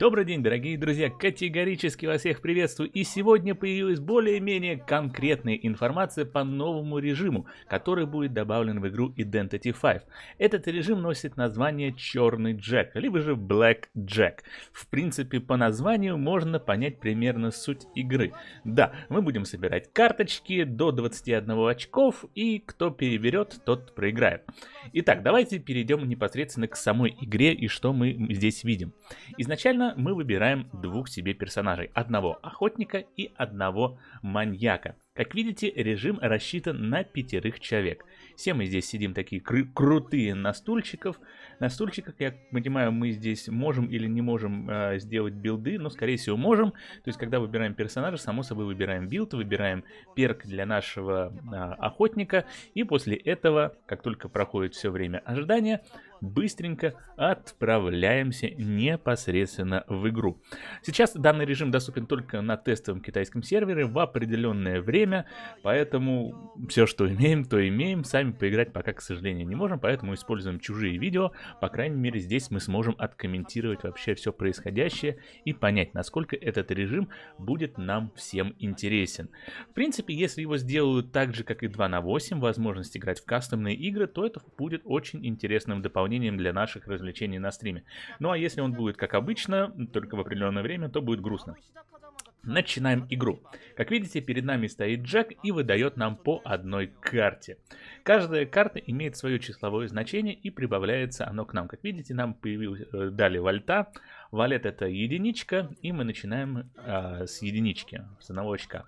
Добрый день, дорогие друзья! Категорически вас всех приветствую! И сегодня появилась более-менее конкретная информация по новому режиму, который будет добавлен в игру Identity 5. Этот режим носит название Черный Джек, либо же Black Jack. В принципе, по названию можно понять примерно суть игры. Да, мы будем собирать карточки до 21 очков, и кто переберет, тот проиграет. Итак, давайте перейдем непосредственно к самой игре и что мы здесь видим. Изначально мы выбираем двух себе персонажей. Одного охотника и одного маньяка. Как видите, режим рассчитан на пятерых человек. Все мы здесь сидим такие кру крутые на стульчиках. На стульчиках, я понимаю, мы здесь можем или не можем э, сделать билды, но, скорее всего, можем. То есть, когда выбираем персонажа, само собой выбираем билд, выбираем перк для нашего э, охотника. И после этого, как только проходит все время ожидания, быстренько отправляемся непосредственно в игру. Сейчас данный режим доступен только на тестовом китайском сервере в определенное время, поэтому все, что имеем, то имеем. Сами поиграть пока, к сожалению, не можем, поэтому используем чужие видео. По крайней мере, здесь мы сможем откомментировать вообще все происходящее и понять, насколько этот режим будет нам всем интересен. В принципе, если его сделают так же, как и 2 на 8, возможность играть в кастомные игры, то это будет очень интересным дополнением дополнением для наших развлечений на стриме. Ну а если он будет как обычно, только в определенное время, то будет грустно. Начинаем игру. Как видите, перед нами стоит Джек и выдает нам по одной карте. Каждая карта имеет свое числовое значение и прибавляется оно к нам. Как видите, нам э, дали вольта, Валет это единичка, и мы начинаем э, с единички, с одного очка.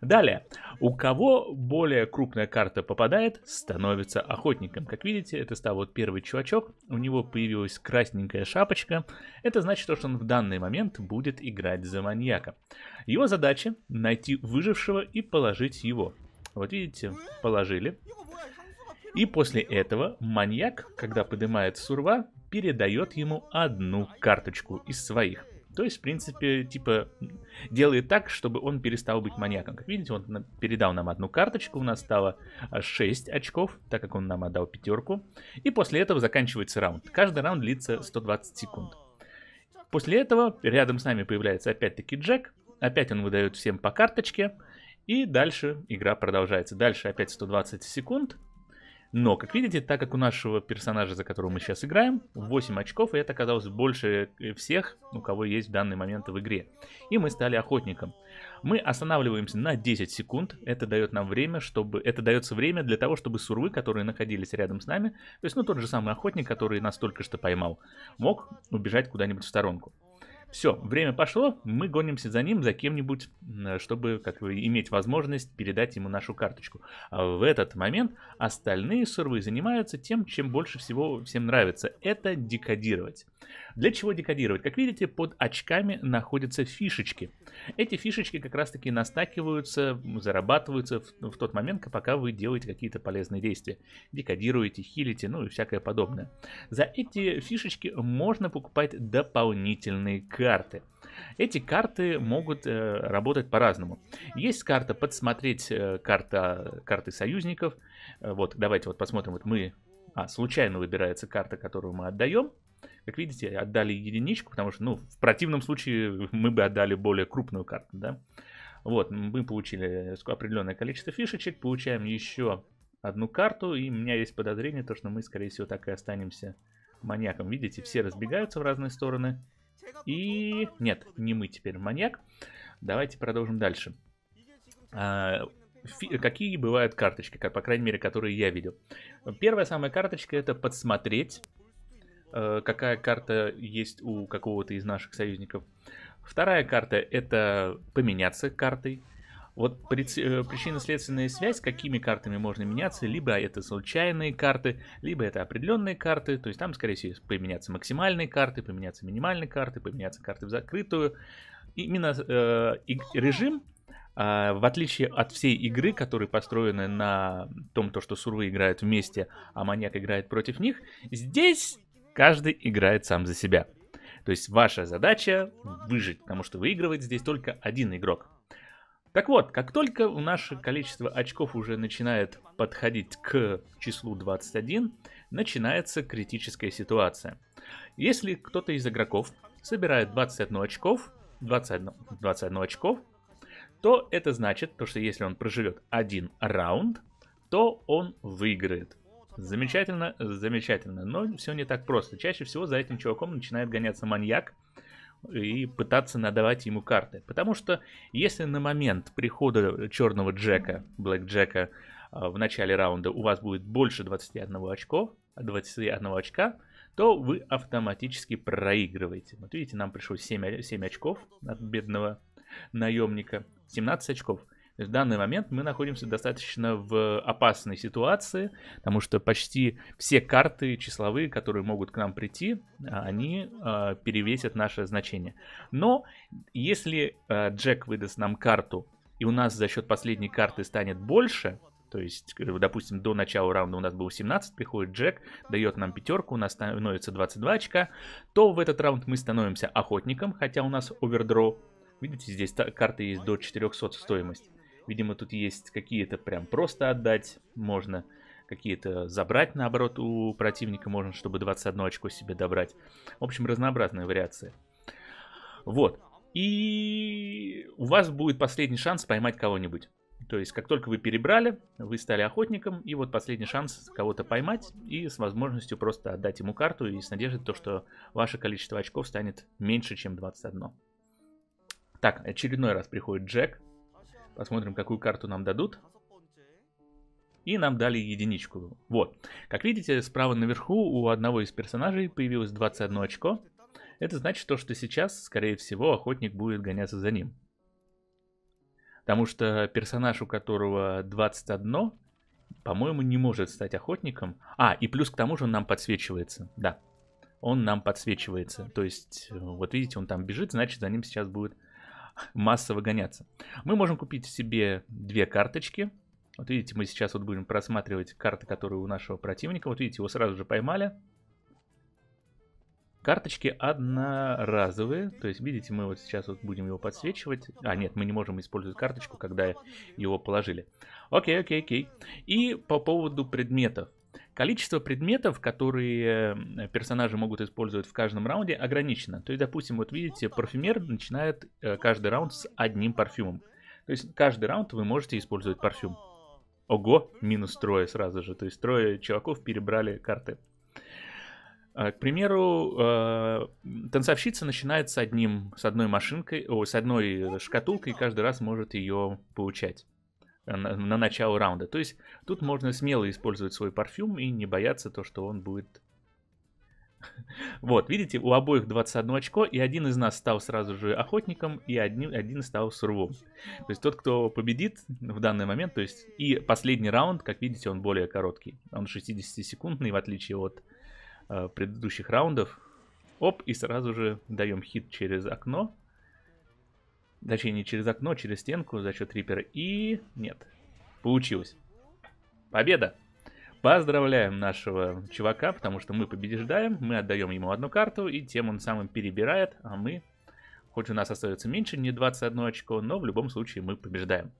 Далее, у кого более крупная карта попадает, становится охотником. Как видите, это стал вот первый чувачок, у него появилась красненькая шапочка. Это значит, что он в данный момент будет играть за маньяка. Его задача найти выжившего и положить его. Вот видите, положили. И после этого маньяк, когда поднимает сурва, передает ему одну карточку из своих. То есть, в принципе, типа, делает так, чтобы он перестал быть маньяком. Как видите, он передал нам одну карточку, у нас стало 6 а, очков, так как он нам отдал пятерку. И после этого заканчивается раунд. Каждый раунд длится 120 секунд. После этого рядом с нами появляется опять-таки Джек. Опять он выдает всем по карточке. И дальше игра продолжается. Дальше опять 120 секунд. Но, как видите, так как у нашего персонажа, за которого мы сейчас играем, 8 очков, и это оказалось больше э, всех, у кого есть в данный момент в игре. И мы стали охотником. Мы останавливаемся на 10 секунд, это дает нам время, чтобы... Это дается время для того, чтобы сурвы, которые находились рядом с нами, то есть, ну, тот же самый охотник, который нас только что поймал, мог убежать куда-нибудь в сторонку. Все, время пошло, мы гонимся за ним, за кем-нибудь, чтобы как бы, иметь возможность передать ему нашу карточку. А в этот момент остальные сурвы занимаются тем, чем больше всего всем нравится. Это декодировать. Для чего декодировать? Как видите, под очками находятся фишечки. Эти фишечки как раз таки настакиваются, зарабатываются в, в тот момент, пока вы делаете какие-то полезные действия. Декодируете, хилите, ну и всякое подобное. За эти фишечки можно покупать дополнительные карты карты. Эти карты могут э, работать по-разному. Есть карта подсмотреть, э, карта, карты союзников. Э, вот, давайте вот посмотрим. Вот мы, а, случайно выбирается карта, которую мы отдаем. Как видите, отдали единичку, потому что, ну, в противном случае мы бы отдали более крупную карту, да. Вот, мы получили определенное количество фишечек, получаем еще одну карту, и у меня есть подозрение, то, что мы, скорее всего, так и останемся маньяком. Видите, все разбегаются в разные стороны. И нет, не мы теперь маньяк. Давайте продолжим дальше. А, фи... Какие бывают карточки, как, по крайней мере, которые я видел. Первая самая карточка это подсмотреть, э, какая карта есть у какого-то из наших союзников. Вторая карта это поменяться картой. Вот э, причинно-следственная связь, какими картами можно меняться, либо это случайные карты, либо это определенные карты, то есть там, скорее всего, поменяться максимальные карты, поменяться минимальные карты, поменяться карты в закрытую. Именно э, режим, э, в отличие от всей игры, которая построена на том, то, что сурвы играют вместе, а маньяк играет против них, здесь каждый играет сам за себя. То есть ваша задача выжить, потому что выигрывает здесь только один игрок. Так вот, как только наше количество очков уже начинает подходить к числу 21, начинается критическая ситуация. Если кто-то из игроков собирает 21 очков, 21, 21 очков, то это значит, то, что если он проживет один раунд, то он выиграет. Замечательно, замечательно, но все не так просто. Чаще всего за этим чуваком начинает гоняться маньяк, и пытаться надавать ему карты. Потому что если на момент прихода черного Джека, Блэк Джека, а, в начале раунда у вас будет больше 21 очков, 21 очка, то вы автоматически проигрываете. Вот видите, нам пришло 7, 7 очков от бедного наемника, 17 очков в данный момент мы находимся достаточно в опасной ситуации, потому что почти все карты числовые, которые могут к нам прийти, а, они э, перевесят наше значение. Но если э, Джек выдаст нам карту, и у нас за счет последней карты станет больше, то есть, э, допустим, до начала раунда у нас было 17, приходит Джек, дает нам пятерку, у нас становится 22 очка, то в этот раунд мы становимся охотником, хотя у нас овердро. Видите, здесь карты есть до 400 стоимость. Видимо, тут есть какие-то прям просто отдать можно. Какие-то забрать, наоборот, у противника можно, чтобы 21 очко себе добрать. В общем, разнообразные вариации. Вот. И у вас будет последний шанс поймать кого-нибудь. То есть, как только вы перебрали, вы стали охотником, и вот последний шанс кого-то поймать, и с возможностью просто отдать ему карту, и с надеждой то, что ваше количество очков станет меньше, чем 21. Так, очередной раз приходит Джек. Посмотрим, какую карту нам дадут. И нам дали единичку. Вот. Как видите, справа наверху у одного из персонажей появилось 21 очко. Это значит то, что сейчас, скорее всего, охотник будет гоняться за ним. Потому что персонаж, у которого 21, по-моему, не может стать охотником. А, и плюс к тому же он нам подсвечивается. Да, он нам подсвечивается. То есть, э, вот видите, он там бежит, значит, за ним сейчас будет массово гоняться. Мы можем купить себе две карточки. Вот видите, мы сейчас вот будем просматривать карты, которые у нашего противника. Вот видите, его сразу же поймали. Карточки одноразовые, то есть, видите, мы вот сейчас вот будем его подсвечивать. А, нет, мы не можем использовать карточку, когда его положили. Окей, окей, окей. И по поводу предметов. Количество предметов, которые персонажи могут использовать в каждом раунде, ограничено. То есть, допустим, вот видите, парфюмер начинает э, каждый раунд с одним парфюмом. То есть каждый раунд вы можете использовать парфюм. Ого, минус трое сразу же. То есть трое чуваков перебрали карты. А, к примеру, э, танцовщица начинает с одним, с одной машинкой, о, с одной шкатулкой и каждый раз может ее получать. Э, на, на начало раунда. То есть тут можно смело использовать свой парфюм и не бояться то, что он будет... Вот, видите, у обоих 21 очко, и один из нас стал сразу же охотником, и один, один стал сурвом. То есть тот, кто победит в данный момент, то есть и последний раунд, как видите, он более короткий. Он 60-секундный, в отличие от э, предыдущих раундов. Оп, и сразу же даем хит через окно, Точнее, не через окно, а через стенку за счет Рипера. И... нет. Получилось. Победа! Поздравляем нашего чувака, потому что мы побеждаем, мы отдаем ему одну карту, и тем он самым перебирает, а мы, хоть у нас остается меньше, не 21 очко, но в любом случае мы побеждаем.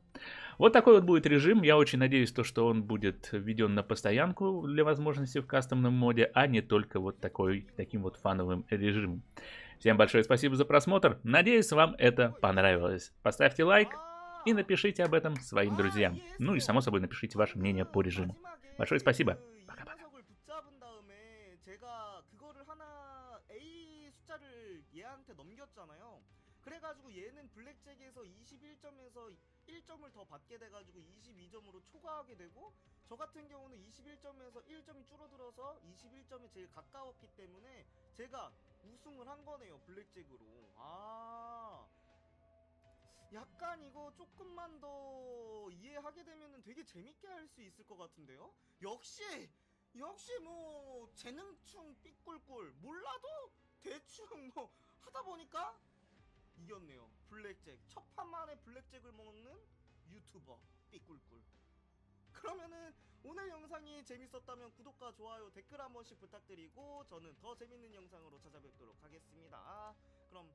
Вот такой вот будет режим. Я очень надеюсь, то, что он будет введен на постоянку для возможности в кастомном моде, а не только вот такой, таким вот фановым режимом. Всем большое спасибо за просмотр. Надеюсь, вам это понравилось. Поставьте лайк и напишите об этом своим друзьям. Ну и, само собой, напишите ваше мнение по режиму. Большое спасибо. Пока-пока. 그래가지고 제가 우승을 한 거네요 블랙잭으로 아 약간 이거 조금만 더 이해하게 되면 되게 재밌게 할 수 있을 것 같은데요 역시 역시 뭐 재능충 삐꿀꿀 몰라도 대충 뭐 하다 보니까 이겼네요 블랙잭 첫 판만에 블랙잭을 먹는 유튜버 삐꿀꿀 그러면은 오늘 영상이 재밌었다면 구독과 좋아요 댓글 한 번씩 부탁드리고 저는 더 재밌는 영상으로 찾아뵙도록 하겠습니다 그럼